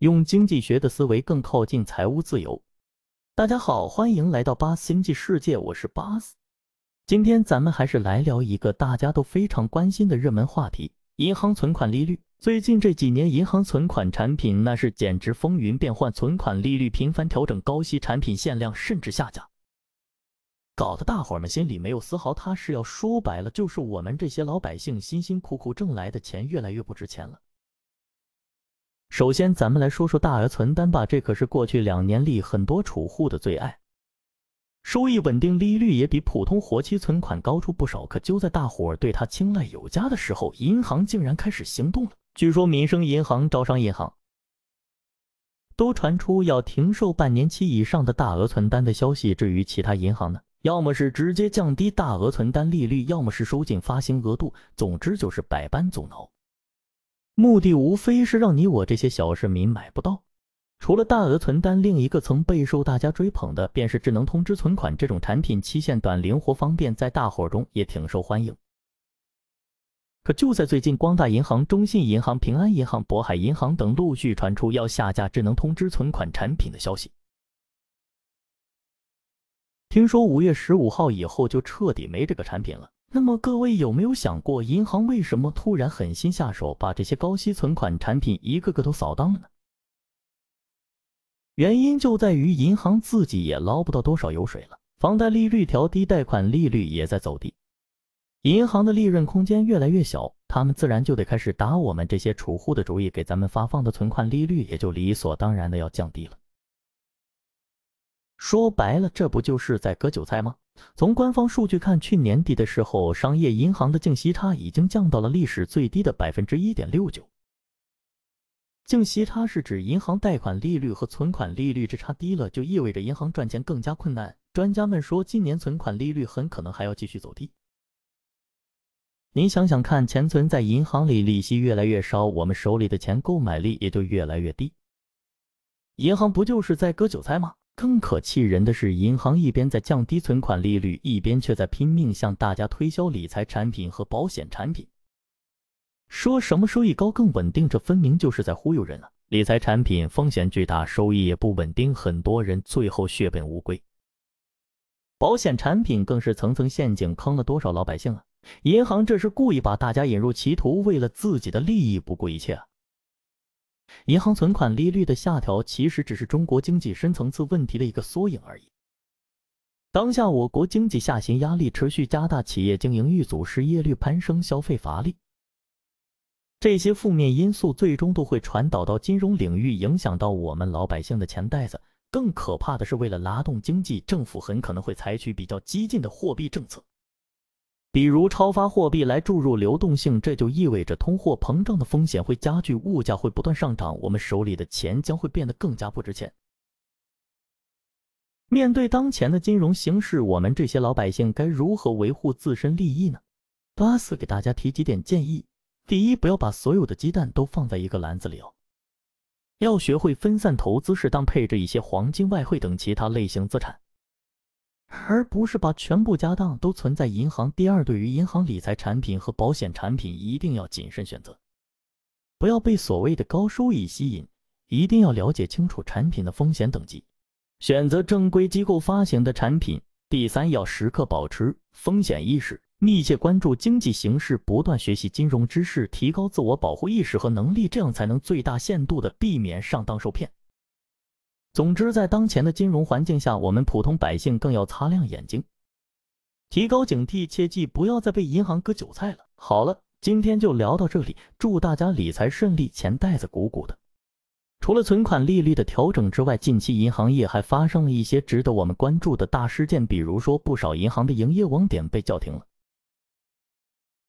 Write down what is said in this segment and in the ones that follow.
用经济学的思维更靠近财务自由。大家好，欢迎来到八星际世界，我是巴斯。今天咱们还是来聊一个大家都非常关心的热门话题——银行存款利率。最近这几年，银行存款产品那是简直风云变幻，存款利率频繁调整，高息产品限量甚至下架。搞得大伙儿们心里没有丝毫踏实。要说白了，就是我们这些老百姓辛辛苦苦挣来的钱越来越不值钱了。首先，咱们来说说大额存单吧，这可是过去两年里很多储户的最爱，收益稳定，利率也比普通活期存款高出不少。可就在大伙儿对他青睐有加的时候，银行竟然开始行动了。据说，民生银行、招商银行都传出要停售半年期以上的大额存单的消息。至于其他银行呢？要么是直接降低大额存单利率，要么是收紧发行额度，总之就是百般阻挠，目的无非是让你我这些小市民买不到。除了大额存单，另一个曾备受大家追捧的便是智能通知存款，这种产品期限短、灵活方便，在大伙中也挺受欢迎。可就在最近，光大银行、中信银行、平安银行、渤海银行等陆续传出要下架智能通知存款产品的消息。听说五月十五号以后就彻底没这个产品了。那么各位有没有想过，银行为什么突然狠心下手把这些高息存款产品一个个都扫荡了呢？原因就在于银行自己也捞不到多少油水了。房贷利率调低，贷款利率也在走低，银行的利润空间越来越小，他们自然就得开始打我们这些储户的主意，给咱们发放的存款利率也就理所当然的要降低了。说白了，这不就是在割韭菜吗？从官方数据看，去年底的时候，商业银行的净息差已经降到了历史最低的百分之一点六九。净息差是指银行贷款利率和存款利率之差，低了就意味着银行赚钱更加困难。专家们说，今年存款利率很可能还要继续走低。您想想看，钱存在银行里，利息越来越少，我们手里的钱购买力也就越来越低。银行不就是在割韭菜吗？更可气人的是，银行一边在降低存款利率，一边却在拼命向大家推销理财产品和保险产品，说什么收益高、更稳定，这分明就是在忽悠人啊！理财产品风险巨大，收益也不稳定，很多人最后血本无归。保险产品更是层层陷阱，坑了多少老百姓啊！银行这是故意把大家引入歧途，为了自己的利益不顾一切啊！银行存款利率的下调，其实只是中国经济深层次问题的一个缩影而已。当下我国经济下行压力持续加大，企业经营遇阻，失业率攀升，消费乏力，这些负面因素最终都会传导到金融领域，影响到我们老百姓的钱袋子。更可怕的是，为了拉动经济，政府很可能会采取比较激进的货币政策。比如超发货币来注入流动性，这就意味着通货膨胀的风险会加剧，物价会不断上涨，我们手里的钱将会变得更加不值钱。面对当前的金融形势，我们这些老百姓该如何维护自身利益呢？巴斯给大家提几点建议：第一，不要把所有的鸡蛋都放在一个篮子里哦，要学会分散投资，适当配置一些黄金、外汇等其他类型资产。而不是把全部家当都存在银行。第二，对于银行理财产品和保险产品，一定要谨慎选择，不要被所谓的高收益吸引，一定要了解清楚产品的风险等级，选择正规机构发行的产品。第三，要时刻保持风险意识，密切关注经济形势，不断学习金融知识，提高自我保护意识和能力，这样才能最大限度的避免上当受骗。总之，在当前的金融环境下，我们普通百姓更要擦亮眼睛，提高警惕，切记不要再被银行割韭菜了。好了，今天就聊到这里，祝大家理财顺利，钱袋子鼓鼓的。除了存款利率的调整之外，近期银行业还发生了一些值得我们关注的大事件，比如说不少银行的营业网点被叫停了。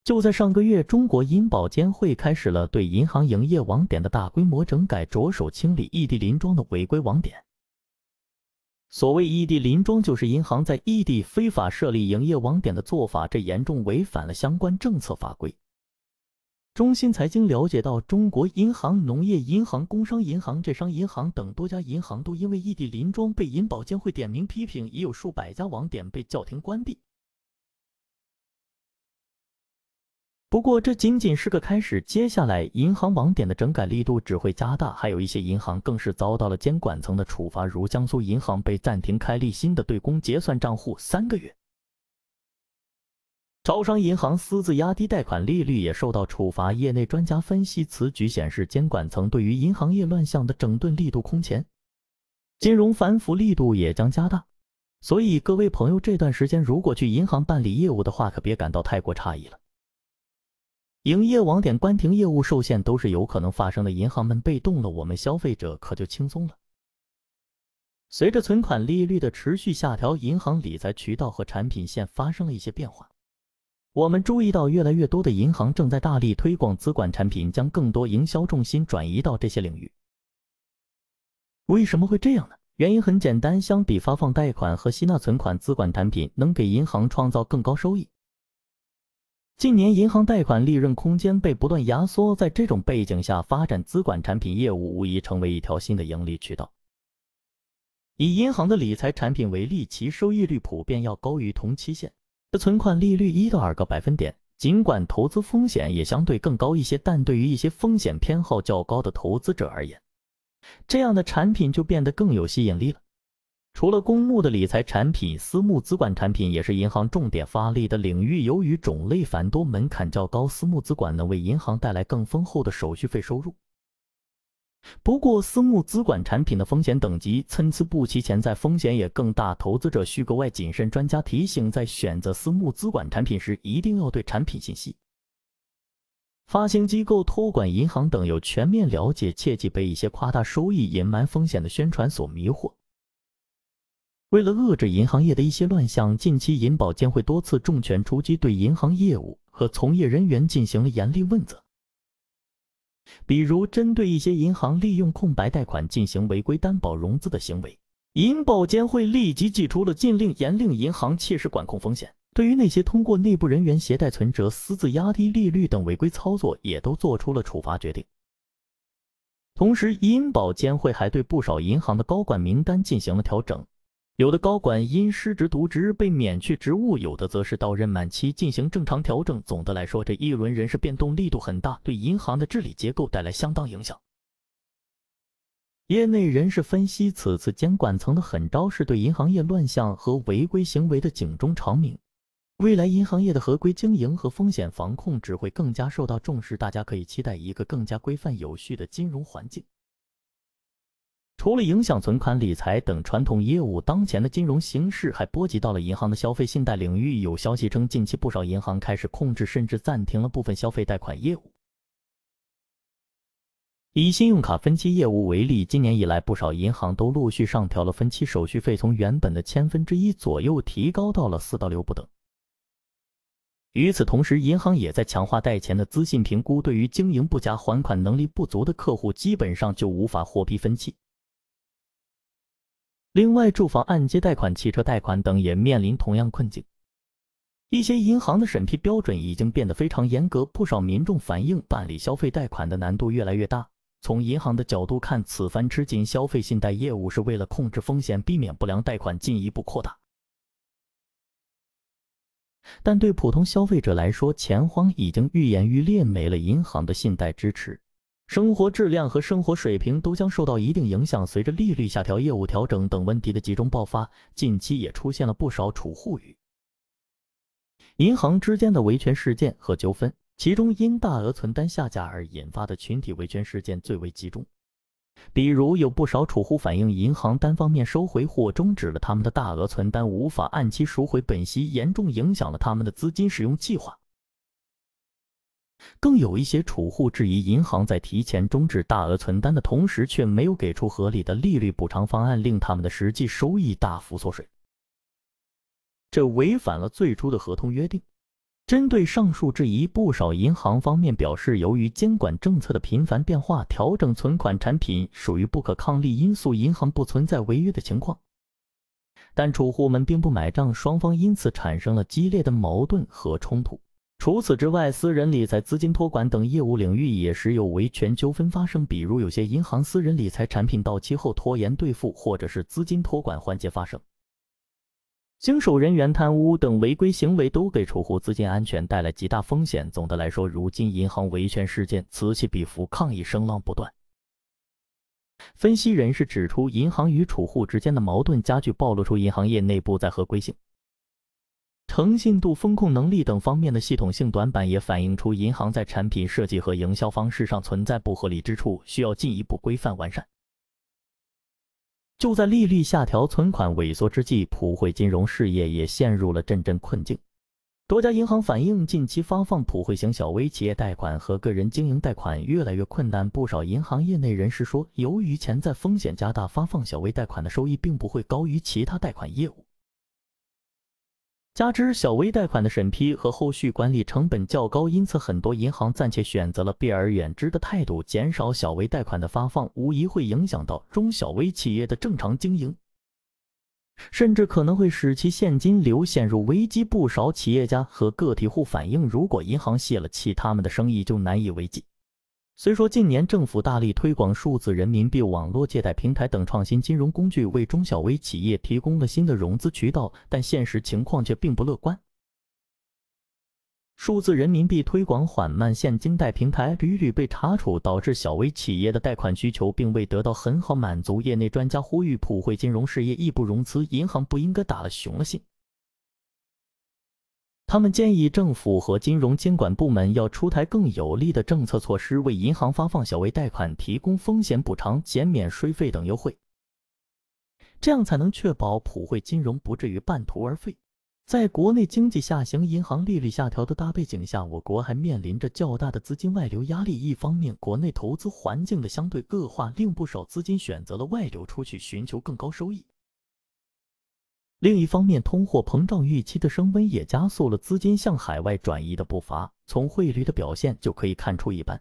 就在上个月，中国银保监会开始了对银行营业网点的大规模整改，着手清理异地临庄的违规网点。所谓异地临庄，就是银行在异地非法设立营业网点的做法，这严重违反了相关政策法规。中新财经了解到，中国银行、农业银行、工商银行、浙商银行等多家银行都因为异地临庄被银保监会点名批评，已有数百家网点被叫停关闭。不过这仅仅是个开始，接下来银行网点的整改力度只会加大，还有一些银行更是遭到了监管层的处罚，如江苏银行被暂停开立新的对公结算账户三个月，招商银行私自压低贷款利率也受到处罚。业内专家分析，此举显示监管层对于银行业乱象的整顿力度空前，金融反腐力度也将加大。所以各位朋友，这段时间如果去银行办理业务的话，可别感到太过诧异了。营业网点关停、业务受限都是有可能发生的。银行们被动了，我们消费者可就轻松了。随着存款利率的持续下调，银行理财渠道和产品线发生了一些变化。我们注意到，越来越多的银行正在大力推广资管产品，将更多营销重心转移到这些领域。为什么会这样呢？原因很简单，相比发放贷款和吸纳存款，资管产品能给银行创造更高收益。近年，银行贷款利润空间被不断压缩，在这种背景下，发展资管产品业务无疑成为一条新的盈利渠道。以银行的理财产品为例，其收益率普遍要高于同期限的存款利率一到二个百分点。尽管投资风险也相对更高一些，但对于一些风险偏好较高的投资者而言，这样的产品就变得更有吸引力了。除了公募的理财产品，私募资管产品也是银行重点发力的领域。由于种类繁多、门槛较高，私募资管能为银行带来更丰厚的手续费收入。不过，私募资管产品的风险等级参差不齐，潜在风险也更大。投资者需格外谨慎。专家提醒，在选择私募资管产品时，一定要对产品信息、发行机构、托管银行等有全面了解，切忌被一些夸大收益、隐瞒风险的宣传所迷惑。为了遏制银行业的一些乱象，近期银保监会多次重拳出击，对银行业务和从业人员进行了严厉问责。比如，针对一些银行利用空白贷款进行违规担保融资的行为，银保监会立即寄出了禁令，严令银行切实管控风险。对于那些通过内部人员携带存折、私自压低利率等违规操作，也都做出了处罚决定。同时，银保监会还对不少银行的高管名单进行了调整。有的高管因失职渎职被免去职务，有的则是到任满期进行正常调整。总的来说，这一轮人事变动力度很大，对银行的治理结构带来相当影响。业内人士分析，此次监管层的狠招是对银行业乱象和违规行为的警钟长鸣。未来，银行业的合规经营和风险防控只会更加受到重视。大家可以期待一个更加规范有序的金融环境。除了影响存款、理财等传统业务，当前的金融形势还波及到了银行的消费信贷领域。有消息称，近期不少银行开始控制甚至暂停了部分消费贷款业务。以信用卡分期业务为例，今年以来，不少银行都陆续上调了分期手续费，从原本的千分之一左右提高到了四到六不等。与此同时，银行也在强化贷前的资信评估，对于经营不佳、还款能力不足的客户，基本上就无法获批分期。另外，住房按揭贷款、汽车贷款等也面临同样困境。一些银行的审批标准已经变得非常严格，不少民众反映办理消费贷款的难度越来越大。从银行的角度看，此番吃紧消费信贷业务是为了控制风险，避免不良贷款进一步扩大。但对普通消费者来说，钱荒已经愈演愈烈，没了银行的信贷支持。生活质量和生活水平都将受到一定影响。随着利率下调、业务调整等问题的集中爆发，近期也出现了不少储户与银行之间的维权事件和纠纷。其中，因大额存单下架而引发的群体维权事件最为集中。比如，有不少储户反映，银行单方面收回或终止了他们的大额存单，无法按期赎回本息，严重影响了他们的资金使用计划。更有一些储户质疑，银行在提前终止大额存单的同时，却没有给出合理的利率补偿方案，令他们的实际收益大幅缩水。这违反了最初的合同约定。针对上述质疑，不少银行方面表示，由于监管政策的频繁变化，调整存款产品属于不可抗力因素，银行不存在违约的情况。但储户们并不买账，双方因此产生了激烈的矛盾和冲突。除此之外，私人理财、资金托管等业务领域也时有维权纠纷发生。比如，有些银行私人理财产品到期后拖延兑付，或者是资金托管环节发生经手人员贪污等违规行为，都给储户资金安全带来极大风险。总的来说，如今银行维权事件此起彼伏，抗议声浪不断。分析人士指出，银行与储户之间的矛盾加剧，暴露出银行业内部在合规性。诚信度、风控能力等方面的系统性短板，也反映出银行在产品设计和营销方式上存在不合理之处，需要进一步规范完善。就在利率下调、存款萎缩之际，普惠金融事业也陷入了阵阵困境。多家银行反映，近期发放普惠型小微企业贷款和个人经营贷款越来越困难。不少银行业内人士说，由于潜在风险加大，发放小微贷款的收益并不会高于其他贷款业务。加之小微贷款的审批和后续管理成本较高，因此很多银行暂且选择了避而远之的态度，减少小微贷款的发放，无疑会影响到中小微企业的正常经营，甚至可能会使其现金流陷入危机。不少企业家和个体户反映，如果银行泄了气，他们的生意就难以为继。虽说近年政府大力推广数字人民币、网络借贷平台等创新金融工具，为中小微企业提供了新的融资渠道，但现实情况却并不乐观。数字人民币推广缓慢，现金贷平台屡屡被查处，导致小微企业的贷款需求并未得到很好满足。业内专家呼吁，普惠金融事业义不容辞，银行不应该打了熊了信。他们建议政府和金融监管部门要出台更有力的政策措施，为银行发放小微贷款提供风险补偿、减免税费等优惠，这样才能确保普惠金融不至于半途而废。在国内经济下行、银行利率下调的大背景下，我国还面临着较大的资金外流压力。一方面，国内投资环境的相对恶化，令不少资金选择了外流出去，寻求更高收益。另一方面，通货膨胀预期的升温也加速了资金向海外转移的步伐。从汇率的表现就可以看出，一般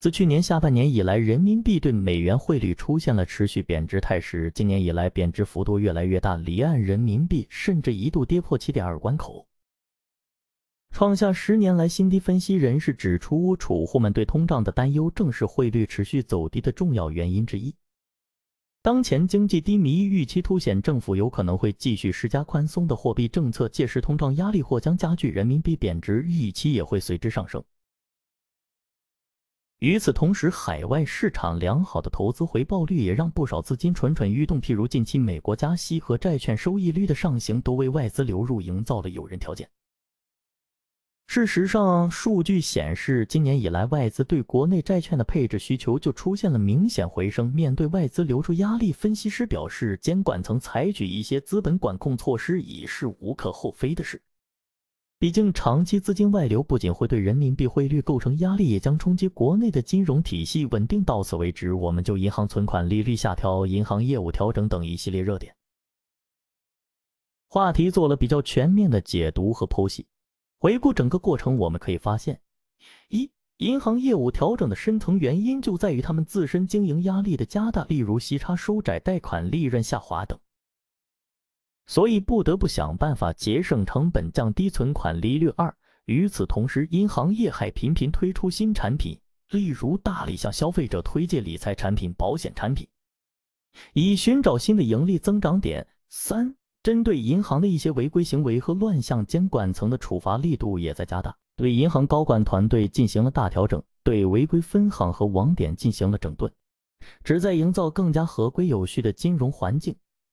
自去年下半年以来，人民币对美元汇率出现了持续贬值态势，今年以来贬值幅度越来越大，离岸人民币甚至一度跌破七点二关口，创下十年来新低。分析人士指出，储户们对通胀的担忧正是汇率持续走低的重要原因之一。当前经济低迷预期凸显，政府有可能会继续施加宽松的货币政策，届时通胀压力或将加剧，人民币贬值预期也会随之上升。与此同时，海外市场良好的投资回报率也让不少资金蠢蠢欲动，譬如近期美国加息和债券收益率的上行，都为外资流入营造了有人条件。事实上，数据显示，今年以来外资对国内债券的配置需求就出现了明显回升。面对外资流出压力，分析师表示，监管层采取一些资本管控措施已是无可厚非的事。毕竟，长期资金外流不仅会对人民币汇率构成压力，也将冲击国内的金融体系稳定。到此为止，我们就银行存款利率下调、银行业务调整等一系列热点话题做了比较全面的解读和剖析。回顾整个过程，我们可以发现，一银行业务调整的深层原因就在于他们自身经营压力的加大，例如息差收窄、贷款利润下滑等，所以不得不想办法节省成本、降低存款利率。二与此同时，银行业还频频推出新产品，例如大力向消费者推介理财产品、保险产品，以寻找新的盈利增长点。三针对银行的一些违规行为和乱象，监管层的处罚力度也在加大，对银行高管团队进行了大调整，对违规分行和网点进行了整顿，旨在营造更加合规有序的金融环境。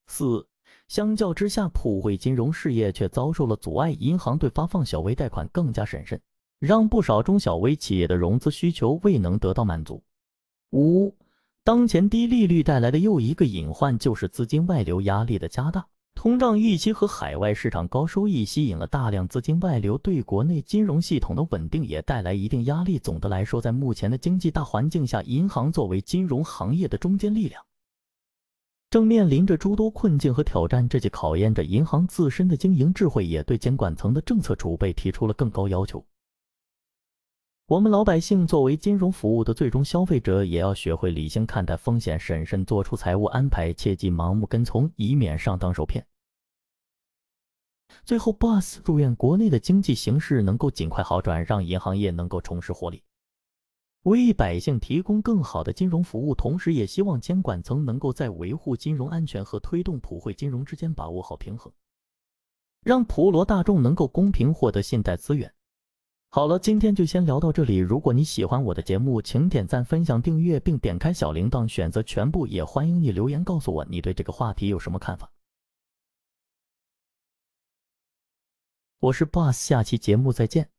四，相较之下，普惠金融事业却遭受了阻碍，银行对发放小微贷款更加审慎，让不少中小微企业的融资需求未能得到满足。五，当前低利率带来的又一个隐患就是资金外流压力的加大。通胀预期和海外市场高收益吸引了大量资金外流，对国内金融系统的稳定也带来一定压力。总的来说，在目前的经济大环境下，银行作为金融行业的中坚力量，正面临着诸多困境和挑战。这既考验着银行自身的经营智慧，也对监管层的政策储备提出了更高要求。我们老百姓作为金融服务的最终消费者，也要学会理性看待风险，审慎做出财务安排，切忌盲目跟从，以免上当受骗。最后，Boss 祝愿国内的经济形势能够尽快好转，让银行业能够重拾活力，为百姓提供更好的金融服务。同时，也希望监管层能够在维护金融安全和推动普惠金融之间把握好平衡，让普罗大众能够公平获得信贷资源。好了，今天就先聊到这里。如果你喜欢我的节目，请点赞、分享、订阅，并点开小铃铛，选择全部。也欢迎你留言告诉我你对这个话题有什么看法。我是 boss，下期节目再见。